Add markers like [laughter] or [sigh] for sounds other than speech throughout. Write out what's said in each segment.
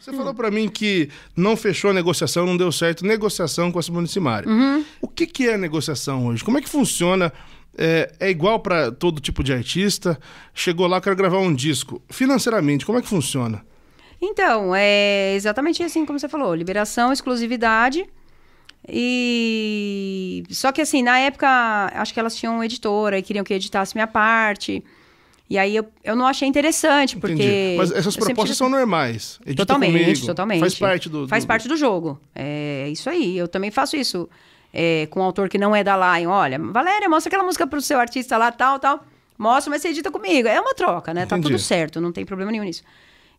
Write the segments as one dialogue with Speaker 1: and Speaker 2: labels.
Speaker 1: Você falou para mim que não fechou a negociação, não deu certo negociação com a Simone Simari. Uhum. O que, que é negociação hoje? Como é que funciona? É, é igual para todo tipo de artista? Chegou lá, quero gravar um disco. Financeiramente, como é que funciona?
Speaker 2: Então, é exatamente assim como você falou: liberação, exclusividade. E. Só que assim, na época, acho que elas tinham uma editora e queriam que eu editasse minha parte. E aí eu, eu não achei interessante, porque. Entendi. Mas essas propostas são
Speaker 1: normais. Edita totalmente, comigo. totalmente. Faz parte do, do, Faz parte
Speaker 2: do jogo. É isso aí. Eu também faço isso é, com um autor que não é da Lion. Olha, Valéria, mostra aquela música pro seu artista lá, tal, tal. Mostra, mas você edita comigo. É uma troca, né? Tá Entendi. Tá tudo certo, não tem problema nenhum nisso.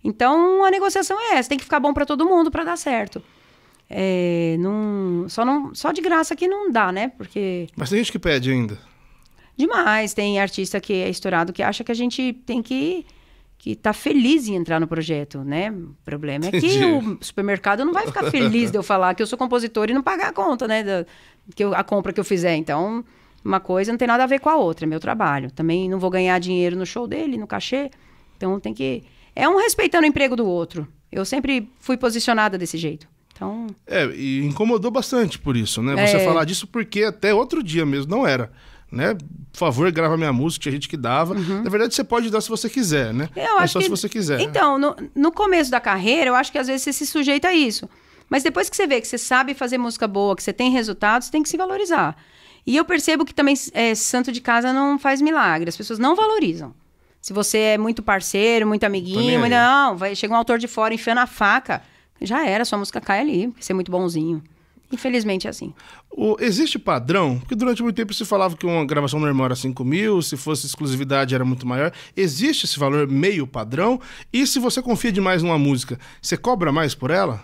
Speaker 2: Então a negociação é essa, tem que ficar bom para todo mundo para dar certo. É, não, só, não, só de graça que não dá, né? Porque.
Speaker 1: Mas tem gente que pede ainda.
Speaker 2: Demais. Tem artista que é estourado que acha que a gente tem que que tá feliz em entrar no projeto, né? O problema é que o supermercado não vai ficar feliz de eu falar que eu sou compositor e não pagar a conta, né? Da, que eu, a compra que eu fizer. Então, uma coisa não tem nada a ver com a outra, é meu trabalho. Também não vou ganhar dinheiro no show dele, no cachê. Então tem que. É um respeitando o emprego do outro. Eu sempre fui posicionada desse jeito. Então.
Speaker 1: É, e incomodou bastante por isso, né? Você é. falar disso porque até outro dia mesmo não era né? Por favor, grava minha música, tinha gente que dava. Uhum. Na verdade, você pode dar se você quiser, né? Eu é só que... se você quiser.
Speaker 2: Então, no, no começo da carreira, eu acho que às vezes você se sujeita a isso. Mas depois que você vê que você sabe fazer música boa, que você tem resultados, tem que se valorizar. E eu percebo que também é, santo de casa não faz milagre, as pessoas não valorizam. Se você é muito parceiro, muito amiguinho, não, vai, chega um autor de fora enfiando a faca, já era, sua música cai ali, porque você é muito bonzinho. Infelizmente é assim.
Speaker 1: O, existe padrão? Porque durante muito tempo se falava que uma gravação normal era 5 mil, se fosse exclusividade era muito maior. Existe esse valor meio padrão? E se você confia demais numa música, você cobra mais por ela?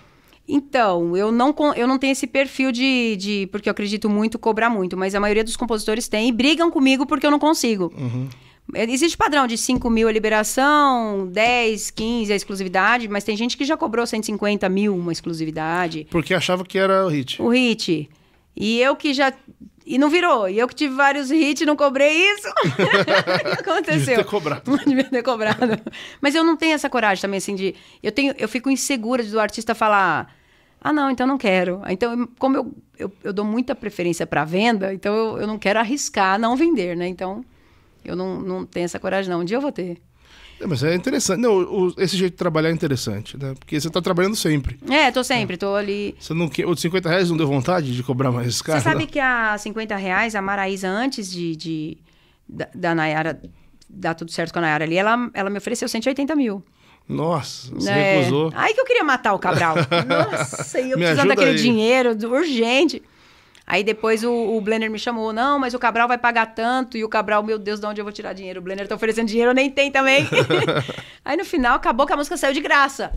Speaker 2: Então, eu não, eu não tenho esse perfil de, de. Porque eu acredito muito cobrar muito, mas a maioria dos compositores tem e brigam comigo porque eu não consigo. Uhum. É, existe padrão de 5 mil a liberação, 10, 15 a exclusividade, mas tem gente que já cobrou 150 mil uma exclusividade.
Speaker 1: Porque achava que era o hit. O hit. E eu
Speaker 2: que já. E não virou. E eu que tive vários hits não cobrei isso. [laughs] [laughs] aconteceu. Devia ter cobrado. [laughs] Devia ter cobrado. Mas eu não tenho essa coragem também, assim, de. Eu, tenho, eu fico insegura do artista falar. Ah, não, então não quero. Então, como eu, eu, eu dou muita preferência para venda, então eu, eu não quero arriscar não vender, né? Então. Eu não, não tenho essa coragem, não. Um dia eu vou ter.
Speaker 1: É, mas é interessante. Não, o, esse jeito de trabalhar é interessante, né? Porque você está trabalhando sempre.
Speaker 2: É, tô sempre, é. tô ali.
Speaker 1: Você não, os 50 reais não deu vontade de cobrar mais caro? Você sabe
Speaker 2: que a 50 reais, a Maraísa, antes de, de da, da Nayara dar tudo certo com a Nayara ali, ela, ela me ofereceu 180 mil.
Speaker 1: Nossa, você é. recusou.
Speaker 2: Aí que eu queria matar o Cabral. [laughs] Nossa, e eu precisava daquele aí. dinheiro urgente. Aí depois o, o Blender me chamou, não, mas o Cabral vai pagar tanto. E o Cabral, meu Deus, de onde eu vou tirar dinheiro? O Blender tá oferecendo dinheiro, eu nem tem também. [laughs] aí no final acabou que a música saiu de graça.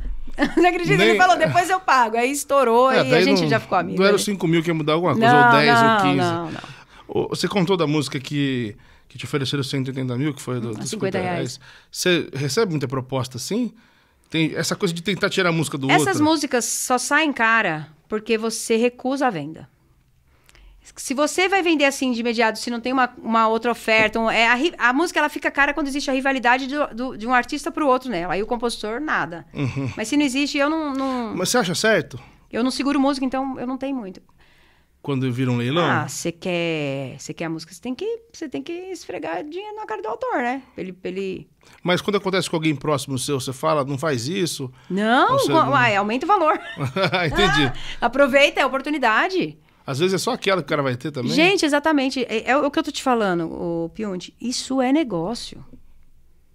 Speaker 2: Não [laughs] acredito, nem... ele falou, depois eu pago. Aí estourou é, e a gente não, já ficou
Speaker 1: amigo. Não era né? os 5 mil que ia mudar alguma coisa, não, ou 10 ou 15. Não, não. Você contou da música que, que te ofereceram 180 mil, que foi do, ah, dos 50 reais. reais. Você recebe muita proposta assim? Tem essa coisa de tentar tirar a música do Essas outro? Essas
Speaker 2: músicas só saem cara porque você recusa a venda. Se você vai vender assim de imediato, se não tem uma, uma outra oferta, um, é a, a, música ela fica cara quando existe a rivalidade do, do, de um artista para o outro nela. Né? Aí o compositor, nada. Uhum. Mas se não existe, eu não, não, Mas
Speaker 1: você acha certo?
Speaker 2: Eu não seguro música, então eu não tenho muito.
Speaker 1: Quando viram um leilão? Ah,
Speaker 2: você quer, você quer a música, você tem que, você tem que esfregar dinheiro na cara do autor, né? Ele, ele...
Speaker 1: Mas quando acontece com alguém próximo seu, você fala, não faz isso? Não, não... aumenta o valor. [laughs] Entendi.
Speaker 2: Ah, [laughs] aproveita, a oportunidade.
Speaker 1: Às vezes é só aquela que o cara vai ter também. Gente,
Speaker 2: exatamente. É, é o é que eu tô te falando, o Pionte. Isso é negócio.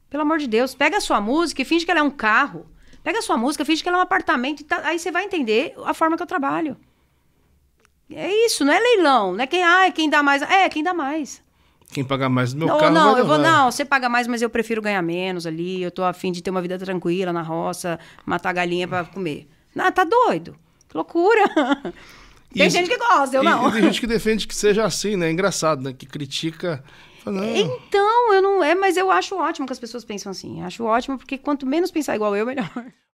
Speaker 2: Pelo amor de Deus, pega a sua música e finge que ela é um carro. Pega a sua música, finge que ela é um apartamento. Tá, aí você vai entender a forma que eu trabalho. É isso, não é leilão. Não é quem, ah, é quem dá mais. É, quem dá mais.
Speaker 1: Quem pagar mais no meu não, carro não, eu vou não, você
Speaker 2: paga mais, mas eu prefiro ganhar menos ali. Eu tô afim de ter uma vida tranquila na roça, matar galinha para comer.
Speaker 1: Não, tá doido. Que loucura. [laughs]
Speaker 2: Tem gente que gosta, eu e, não. E tem gente que
Speaker 1: defende que seja assim, né? Engraçado, né? Que critica. Fala,
Speaker 2: então, eu não. É, mas eu acho ótimo que as pessoas pensam assim. Acho ótimo, porque quanto menos pensar igual eu, melhor.